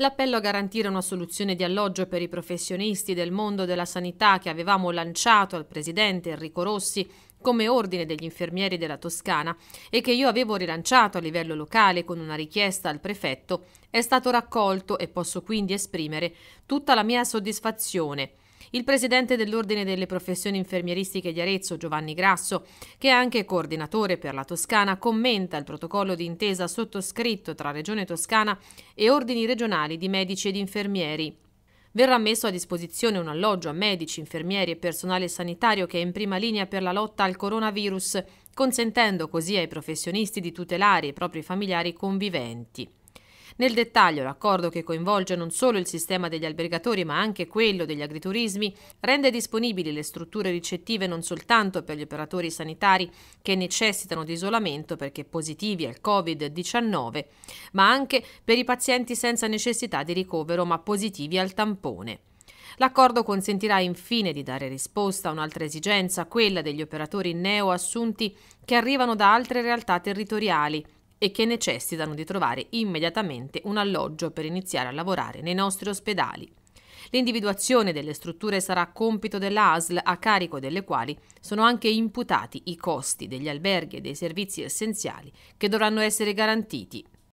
L'appello a garantire una soluzione di alloggio per i professionisti del mondo della sanità che avevamo lanciato al presidente Enrico Rossi come ordine degli infermieri della Toscana e che io avevo rilanciato a livello locale con una richiesta al prefetto, è stato raccolto e posso quindi esprimere tutta la mia soddisfazione il presidente dell'Ordine delle Professioni Infermieristiche di Arezzo, Giovanni Grasso, che è anche coordinatore per la Toscana, commenta il protocollo di intesa sottoscritto tra Regione Toscana e ordini regionali di medici ed infermieri. Verrà messo a disposizione un alloggio a medici, infermieri e personale sanitario che è in prima linea per la lotta al coronavirus, consentendo così ai professionisti di tutelare i propri familiari conviventi. Nel dettaglio, l'accordo che coinvolge non solo il sistema degli albergatori ma anche quello degli agriturismi rende disponibili le strutture ricettive non soltanto per gli operatori sanitari che necessitano di isolamento perché positivi al Covid-19, ma anche per i pazienti senza necessità di ricovero ma positivi al tampone. L'accordo consentirà infine di dare risposta a un'altra esigenza, quella degli operatori neoassunti che arrivano da altre realtà territoriali e che necessitano di trovare immediatamente un alloggio per iniziare a lavorare nei nostri ospedali. L'individuazione delle strutture sarà compito dell'ASL a carico delle quali sono anche imputati i costi degli alberghi e dei servizi essenziali che dovranno essere garantiti.